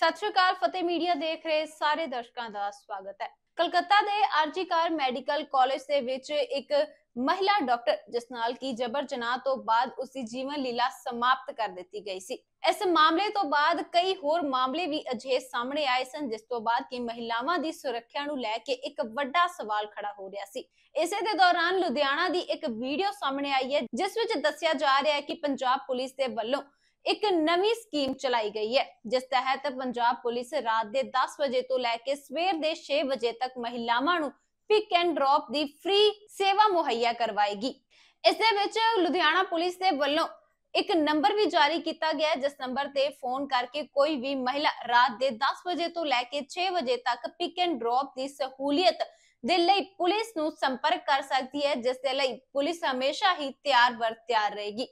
ਸਤਿ ਸ਼੍ਰੀ ਅਕਾਲ ਫਤਿਹ ਮੀਡੀਆ ਦੇਖ ਰਹੇ ਸਾਰੇ ਦਰਸ਼ਕਾਂ ਦਾ ਸਵਾਗਤ ਹੈ ਕਲਕੱਤਾ ਦੇ ਆਰਜੀਕਾਰ ਮੈਡੀਕਲ ਕਾਲਜ ਦੇ ਵਿੱਚ ਇੱਕ ਮਹਿਲਾ ਡਾਕਟਰ ਜਿਸ ਨਾਲ ਕੀ ਜਬਰ ਜਨਾਹ ਤੋਂ ਬਾਅਦ ਉਸ ਦੀ ਜੀਵਨ ਲੀਲਾ ਸਮਾਪਤ ਕਰ ਦਿੱਤੀ ਗਈ ਸੀ ਇਸ ਮਾਮਲੇ ਤੋਂ ਬਾਅਦ ਕਈ ਹੋਰ ਮਾਮਲੇ ਵੀ ਅਜੇ ਸਾਹਮਣੇ ਆਏ ਸਨ ਜਿਸ ਤੋਂ ਬਾਅਦ ਕਿ ਮਹਿਲਾਵਾਂ ਦੀ ਸੁਰੱਖਿਆ ਨੂੰ ਲੈ ਕੇ ਇੱਕ ਵੱਡਾ ਸਵਾਲ ਖੜਾ ਹੋ ਰਿਹਾ ਸੀ ਇਸੇ ਦੇ ਦੌਰਾਨ ਲੁਧਿਆਣਾ ਦੀ ਇੱਕ ਵੀਡੀਓ ਸਾਹਮਣੇ ਆਈ ਹੈ ਜਿਸ ਵਿੱਚ ਦੱਸਿਆ ਜਾ ਰਿਹਾ ਹੈ ਕਿ ਪੰਜਾਬ ਪੁਲਿਸ ਦੇ ਵੱਲੋਂ ਇੱਕ ਨਵੀਂ ਸਕੀਮ ਚਲਾਈ ਗਈ ਹੈ ਜਿਸ ਤਹਿਤ ਪੰਜਾਬ ਪੁਲਿਸ ਰਾਤ ਦੇ 10 ਵਜੇ ਤੋਂ ਲੈ ਕੇ ਸਵੇਰ ਦੇ 6 ਵਜੇ ਤੱਕ ਮਹਿਲਾਵਾਂ ਨੂੰ ਪਿਕ ਐਂਡ ਡ੍ਰੌਪ ਦੀ ਫ੍ਰੀ ਸੇਵਾ ਮੁਹੱਈਆ ਕਰਵਾਏਗੀ ਇਸ ਦੇ ਵਿੱਚ ਲੁਧਿਆਣਾ ਪੁਲਿਸ ਦੇ ਵੱਲੋਂ ਇੱਕ ਨੰਬਰ ਵੀ ਜਾਰੀ ਕੀਤਾ ਗਿਆ ਜਿਸ ਨੰਬਰ ਤੇ ਫੋਨ ਕਰਕੇ ਕੋਈ ਵੀ ਮਹਿਲਾ ਰਾਤ ਦੇ 10 ਵਜੇ ਤੋਂ ਲੈ ਕੇ 6 ਵਜੇ ਤੱਕ ਪਿਕ ਐਂਡ ਡ੍ਰੌਪ ਦੀ ਸਹੂਲੀਅਤ ਦੇ ਲਈ ਪੁਲਿਸ ਨੂੰ ਸੰਪਰਕ ਕਰ ਸਕਦੀ ਹੈ ਜਿਸ ਦੇ ਲਈ ਪੁਲਿਸ ਹਮੇਸ਼ਾ ਹੀ ਤਿਆਰ ਵਰ ਤਿਆਰ ਰਹੇਗੀ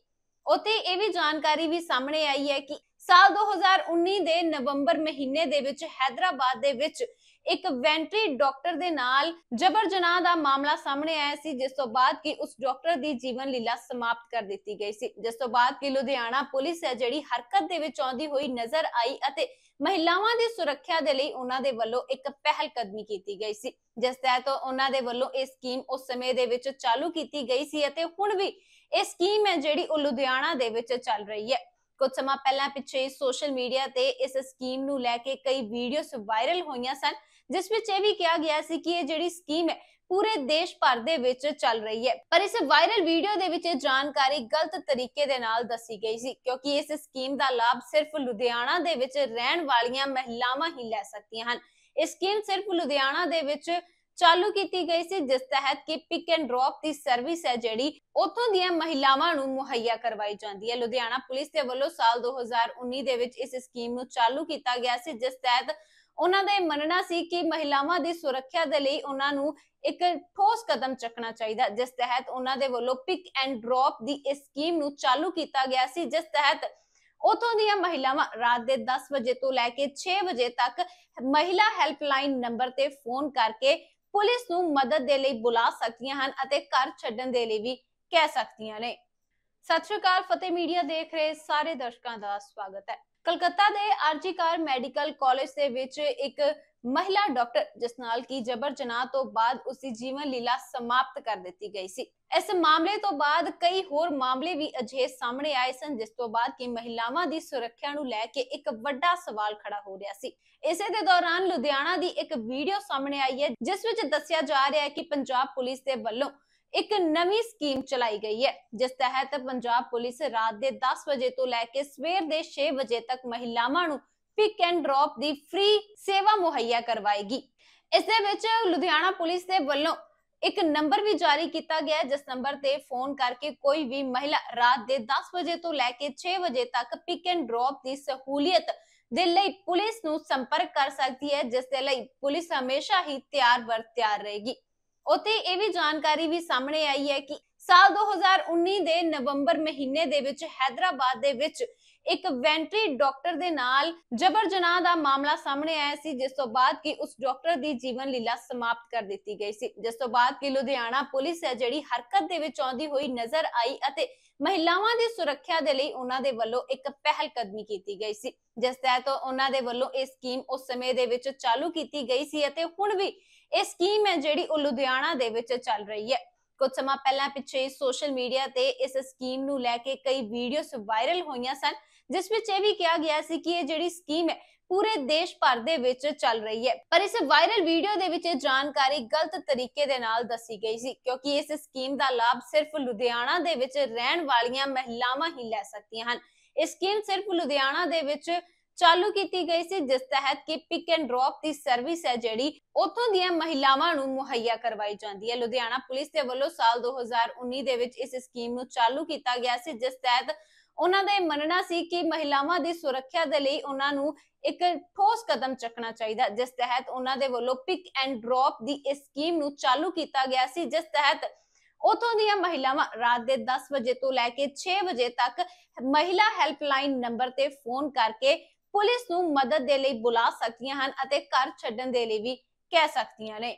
ਉਤੇ ਇਹ ਵੀ ਜਾਣਕਾਰੀ ਵੀ ਸਾਹਮਣੇ ਆਈ ਹੈ ਕਿ ਸਾਲ 2019 ਦੇ ਨਵੰਬਰ ਮਹੀਨੇ ਦੇ ਵਿੱਚ ਹైదరాబాద్ ਦੇ ਵਿੱਚ ਇੱਕ ਵੈਂਟਰੀ ਡਾਕਟਰ ਦੇ ਨਾਲ ਜ਼ਬਰ ਜਨਾਹ ਦਾ ਮਾਮਲਾ ਸਾਹਮਣੇ ਆਇਆ ਸੀ ਜਿਸ ਤੋਂ ਬਾਅਦ ਕਿ ਉਸ ਡਾਕਟਰ ਦੀ ਜੀਵਨ ਲੀਲਾ ਸਮਾਪਤ ਕਰ ਦਿੱਤੀ ਗਈ ਸੀ ਜਿਸ ਤੋਂ ਬਾਅਦ ਕਿ ਲੁਧਿਆਣਾ ਪੁਲਿਸ ਹੈ ਜਿਹੜੀ ਹਰਕਤ ਦੇ ਵਿੱਚ ਆਉਂਦੀ ਹੋਈ ਨਜ਼ਰ ਆਈ ਅਤੇ ਮਹਿਲਾਵਾਂ ਦੀ ਸੁਰੱਖਿਆ ਦੇ ਲਈ ਉਹਨਾਂ ਦੇ ਵੱਲੋਂ ਇੱਕ ਪਹਿਲ ਕਦਮੀ ਕੀਤੀ ਗਈ ਸੀ ਜਿਸ ਤਹਿਤ ਉਹਨਾਂ ਦੇ ਵੱਲੋਂ ਇਹ ਸਕੀਮ ਉਸ ਸਮੇਂ ਦੇ ਵਿੱਚ ਚਾਲੂ ਕੀਤੀ ਗਈ ਸੀ ਅਤੇ ਹੁਣ ਵੀ ਇਹ ਸਕੀਮ ਹੈ ਜਿਹੜੀ ਉਹ ਲੁਧਿਆਣਾ ਦੇ ਵਿੱਚ ਚੱਲ ਰਹੀ ਹੈ ਕੁਝ ਸਮਾਂ ਪਹਿਲਾਂ ਪਿੱਛੇ ਸੋਸ਼ਲ ਮੀਡੀਆ ਤੇ ਇਸ ਸਕੀਮ ਨੂੰ ਲੈ ਕੇ ਕਈ ਵੀਡੀਓਸ ਵਾਇਰਲ ਹੋਈਆਂ ਸਨ ਜਿਸ ਵਿੱਚ ਇਹ ਵੀ ਕਿਹਾ ਗਿਆ ਸੀ ਕਿ ਇਹ ਜਿਹੜੀ ਸਕੀਮ ਹੈ ਪੂਰੇ ਦੇਸ਼ ਭਰ ਦੇ ਵਿੱਚ ਚੱਲ ਰਹੀ ਹੈ ਪਰ ਇਸ ਵਾਇਰਲ ਵੀਡੀਓ ਦੇ ਵਿੱਚ ਇਹ ਜਾਣਕਾਰੀ ਗਲਤ ਤਰੀਕੇ ਦੇ ਨਾਲ ਦੱਸੀ ਗਈ ਸੀ ਕਿਉਂਕਿ ਇਸ ਸਕੀਮ ਦਾ ਲਾਭ ਸਿਰਫ ਲੁਧਿਆਣਾ ਦੇ ਵਿੱਚ ਰਹਿਣ ਵਾਲੀਆਂ ਮਹਿਲਾਵਾਂ ਹੀ ਲੈ ਸਕਦੀਆਂ ਹਨ ਇਹ ਸਕੀਮ ਸਿਰਫ ਲੁਧਿਆਣਾ ਦੇ ਵਿੱਚ ਚਾਲੂ ਕੀਤੀ ਗਈ ਸੀ ਜਿਸ ਤਹਿਤ ਕਿ ਪਿਕ ਐਂਡ ਡ੍ਰੌਪ ਦੀ ਸਰਵਿਸ ਹੈ ਜਿਹੜੀ ਉਥੋਂ ਦੀਆਂ ਮਹਿਲਾਵਾਂ ਨੂੰ ਮੁਹੱਈਆ ਕਰਵਾਈ ਜਾਂਦੀ ਹੈ ਲੁਧਿਆਣਾ ਪੁਲਿਸ ਦੇ ਵੱਲੋਂ ਸਾਲ 2019 ਦੇ ਵਿੱਚ ਇਸ ਸਕੀਮ ਨੂੰ ਚਾਲੂ ਕੀਤਾ ਗਿਆ ਸੀ ਜਿਸ ਤਹਿਤ ਉਹਨਾਂ ਦਾ ਇਹ ਮੰਨਣਾ ਸੀ ਕਿ ਮਹਿਲਾਵਾਂ ਦੀ ਸੁਰੱਖਿਆ ਦੇ ਲਈ ਉਹਨਾਂ ਨੂੰ ਇੱਕ ਠੋਸ ਕਦਮ ਚੱਕਣਾ ਚਾਹੀਦਾ ਜਿਸ ਤਹਿਤ ਉਹਨਾਂ ਦੇ ਵੱਲੋਂ ਪਿਕ ਐਂਡ ਡ੍ਰੌਪ ਦੀ ਇਸ ਸਕੀਮ ਨੂੰ ਚਾਲੂ ਕੀਤਾ ਗਿਆ ਸੀ ਜਿਸ ਤਹਿਤ ਉਥੋਂ ਦੀਆਂ ਮਹਿਲਾਵਾਂ ਰਾਤ ਦੇ 10 ਵਜੇ ਤੋਂ ਲੈ ਕੇ 6 ਵਜੇ ਤੱਕ ਮਹਿਲਾ ਹੈਲਪਲਾਈਨ ਨੰਬਰ ਤੇ ਫੋਨ ਕਰਕੇ ਪੁਲਿਸ ਨੂੰ ਮਦਦ ਦੇ ਲਈ ਬੁਲਾ ਸਕਦੀਆਂ ਹਨ ਅਤੇ ਘਰ ਛੱਡਣ ਦੇ ਲਈ ਵੀ ਕਹਿ ਸਕਦੀਆਂ ਨੇ ਸਤਿ ਸ਼੍ਰੀ ਅਕਾਲ ਫਤਿਹ ਮੀਡੀਆ ਦੇਖ ਰਹੇ ਸਾਰੇ ਦਰਸ਼ਕਾਂ ਦਾ ਸਵਾਗਤ ਹੈ ਕਲਕੱਤਾ ਦੇ ਆਰਜੀਕਾਰ ਮੈਡੀਕਲ ਕਾਲਜ ਦੇ ਵਿੱਚ ਇੱਕ ਮਹਿਲਾ ਡਾਕਟਰ ਜਿਸ ਨਾਲ ਕੀ ਜਬਰ ਜਨਾਹ ਤੋਂ ਬਾਅਦ ਉਸ ਦੀ ਜੀਵਨ ਲੀਲਾ ਸਮਾਪਤ ਕਰ ਦਿੱਤੀ ਗਈ ਸੀ ਇਸ ਮਾਮਲੇ ਤੋਂ ਬਾਅਦ ਕਈ ਹੋਰ ਮਾਮਲੇ ਵੀ ਅਜੇ ਸਾਹਮਣੇ ਆਏ ਸਨ ਜਿਸ ਤੋਂ ਬਾਅਦ ਕਿ ਮਹਿਲਾਵਾਂ ਦੀ ਸੁਰੱਖਿਆ ਨੂੰ ਲੈ ਕੇ ਇੱਕ ਵੱਡਾ ਸਵਾਲ ਖੜਾ ਹੋ ਰਿਹਾ ਸੀ ਇਸੇ ਦੇ ਦੌਰਾਨ ਲੁਧਿਆਣਾ ਦੀ ਇੱਕ ਵੀਡੀਓ ਸਾਹਮਣੇ ਆਈ ਹੈ ਜਿਸ ਵਿੱਚ ਦੱਸਿਆ ਜਾ ਰਿਹਾ ਹੈ ਕਿ ਪੰਜਾਬ ਪੁਲਿਸ ਦੇ ਵੱਲੋਂ ਇੱਕ ਨਵੀਂ ਸਕੀਮ ਚਲਾਈ ਗਈ ਹੈ ਜਿਸ ਤਹਿਤ ਪੰਜਾਬ ਪੁਲਿਸ ਰਾਤ ਦੇ 10 ਵਜੇ ਤੋਂ ਲੈ ਕੇ ਸਵੇਰ ਦੇ 6 ਵਜੇ ਤੱਕ ਮਹਿਲਾਵਾਂ ਨੂੰ ਪਿਕ ਐਂਡ ਡ੍ਰੌਪ ਦੀ ਫ੍ਰੀ ਸੇਵਾ ਮੁਹੱਈਆ ਕਰਵਾਏਗੀ ਇਸ ਦੇ ਵਿੱਚ ਲੁਧਿਆਣਾ ਪੁਲਿਸ ਦੇ ਵੱਲੋਂ ਇੱਕ ਨੰਬਰ ਵੀ ਜਾਰੀ ਕੀਤਾ ਗਿਆ ਜਿਸ ਨੰਬਰ ਤੇ ਫੋਨ ਕਰਕੇ ਕੋਈ ਵੀ ਮਹਿਲਾ ਰਾਤ ਦੇ 10 ਵਜੇ ਤੋਂ ਲੈ ਕੇ 6 ਵਜੇ ਤੱਕ ਪਿਕ ਐਂਡ ਡ੍ਰੌਪ ਦੀ ਸਹੂਲੀਅਤ ਦੇ ਲਈ ਪੁਲਿਸ ਨੂੰ ਸੰਪਰਕ ਕਰ ਸਕਦੀ ਹੈ ਜਿਸ ਦੇ ਲਈ ਪੁਲਿਸ ਹਮੇਸ਼ਾ ਹੀ ਤਿਆਰ ਵਰ ਤਿਆਰ ਰਹੇਗੀ ਉਤੇ ਇਹ ਵੀ ਜਾਣਕਾਰੀ ਵੀ ਸਾਹਮਣੇ ਆਈ ਹੈ ਕਿ ਸਾਲ 2019 ਦੇ ਨਵੰਬਰ ਮਹੀਨੇ ਦੇ ਵਿੱਚ ਹైదరాబాద్ ਦੇ ਵਿੱਚ ਇੱਕ ਵੈਂਟਰੀ ਡਾਕਟਰ ਦੇ ਨਾਲ ਜਬਰ ਜਨਾਹ ਦਾ ਮਾਮਲਾ ਸਾਹਮਣੇ ਆਇਆ ਸੀ ਜਿਸ ਤੋਂ ਬਾਅਦ ਕਿ ਉਸ ਡਾਕਟਰ ਦੀ ਜੀਵਨ ਲੀਲਾ ਸਮਾਪਤ ਕਰ ਦਿੱਤੀ ਗਈ ਸੀ ਜਿਸ ਤੋਂ ਬਾਅਦ ਕਿ ਲੁਧਿਆਣਾ ਪੁਲਿਸ ਹੈ ਜਿਹੜੀ ਹਰਕਤ ਦੇ ਵਿੱਚ ਆਉਂਦੀ ਹੋਈ ਨਜ਼ਰ ਆਈ ਅਤੇ ਮਹਿਲਾਵਾਂ ਦੀ ਸੁਰੱਖਿਆ ਦੇ ਲਈ ਉਹਨਾਂ ਦੇ ਵੱਲੋਂ ਇੱਕ ਪਹਿਲ ਕਦਮੀ ਕੀਤੀ ਗਈ ਸੀ ਜਿਸ ਤਹਿਤ ਉਹਨਾਂ ਦੇ ਵੱਲੋਂ ਇਹ ਸਕੀਮ ਉਸ ਸਮੇਂ ਦੇ ਵਿੱਚ ਚਾਲੂ ਕੀਤੀ ਗਈ ਸੀ ਅਤੇ ਹੁਣ ਵੀ ਇਹ ਸਕੀਮ ਹੈ ਜਿਹੜੀ ਉਹ ਲੁਧਿਆਣਾ ਦੇ ਵਿੱਚ ਚੱਲ ਰਹੀ ਹੈ ਕੁਝ ਸਮਾਂ ਪਹਿਲਾਂ ਪਿੱਛੇ ਸੋਸ਼ਲ ਮੀਡੀਆ ਤੇ ਇਸ ਸਕੀਮ ਨੂੰ ਲੈ ਕੇ ਕਈ ਵੀਡੀਓਸ ਵਾਇਰਲ ਹੋਈਆਂ ਸਨ ਜਿਸ ਵਿੱਚ ਇਹ ਵੀ ਕਿਹਾ ਗਿਆ ਸੀ ਕਿ ਇਹ ਜਿਹੜੀ ਸਕੀਮ ਹੈ ਪੂਰੇ ਦੇਸ਼ ਭਰ ਦੇ ਵਿੱਚ ਚੱਲ ਰਹੀ ਹੈ ਪਰ ਇਸ ਵਾਇਰਲ ਵੀਡੀਓ ਦੇ ਵਿੱਚ ਇਹ ਜਾਣਕਾਰੀ ਗਲਤ ਤਰੀਕੇ ਦੇ ਨਾਲ ਦੱਸੀ ਗਈ ਸੀ ਕਿਉਂਕਿ ਇਸ ਸਕੀਮ ਦਾ ਲਾਭ ਸਿਰਫ ਲੁਧਿਆਣਾ ਦੇ ਵਿੱਚ ਰਹਿਣ ਵਾਲੀਆਂ ਮਹਿਲਾਵਾਂ ਹੀ ਲੈ ਸਕਦੀਆਂ ਹਨ ਇਹ ਸਕੀਮ ਸਿਰਫ ਲੁਧਿਆਣਾ ਦੇ ਵਿੱਚ ਚਾਲੂ ਕੀਤੀ ਗਈ ਸੀ ਜਿਸ ਤਹਿਤ ਕਿ ਪਿਕ ਐਂਡ ਡ੍ਰੌਪ ਦੀ ਸਰਵਿਸ ਹੈ ਜਿਹੜੀ ਉਥੋਂ ਦੀਆਂ ਮਹਿਲਾਵਾਂ ਨੂੰ ਮੁਹੱਈਆ ਕਰਵਾਈ ਜਾਂਦੀ ਹੈ ਲੁਧਿਆਣਾ ਪੁਲਿਸ ਦੇ ਵੱਲੋਂ ਸਾਲ 2019 ਦੇ ਵਿੱਚ ਇਸ ਸਕੀਮ ਨੂੰ ਚਾਲੂ ਕੀਤਾ ਗਿਆ ਸੀ ਜਿਸ ਤਹਿਤ ਉਹਨਾਂ ਦਾ ਇਹ ਮੰਨਣਾ ਸੀ ਕਿ ਮਹਿਲਾਵਾਂ ਦੀ ਸੁਰੱਖਿਆ ਦੇ ਲਈ ਉਹਨਾਂ ਨੂੰ ਇੱਕ ਠੋਸ ਕਦਮ ਚੱਕਣਾ ਚਾਹੀਦਾ ਜਿਸ ਤਹਿਤ ਉਹਨਾਂ ਦੇ ਵੱਲੋਂ ਪਿਕ ਐਂਡ ਡ੍ਰੌਪ ਦੀ ਇਸ ਸਕੀਮ ਨੂੰ ਚਾਲੂ ਕੀਤਾ ਗਿਆ ਸੀ ਜਿਸ ਤਹਿਤ ਉਥੋਂ ਦੀਆਂ ਮਹਿਲਾਵਾਂ ਰਾਤ ਦੇ 10 ਵਜੇ ਤੋਂ ਲੈ ਕੇ 6 ਵਜੇ ਤੱਕ ਮਹਿਲਾ ਹੈਲਪਲਾਈਨ ਨੰਬਰ ਤੇ ਫੋਨ ਕਰਕੇ ਪੁਲਿਸ ਨੂੰ ਮਦਦ ਦੇ ਲਈ ਬੁਲਾ ਸਕਦੀਆਂ ਹਨ ਅਤੇ ਘਰ ਛੱਡਣ ਦੇ ਲਈ ਵੀ ਕਹਿ ਸਕਦੀਆਂ ਨੇ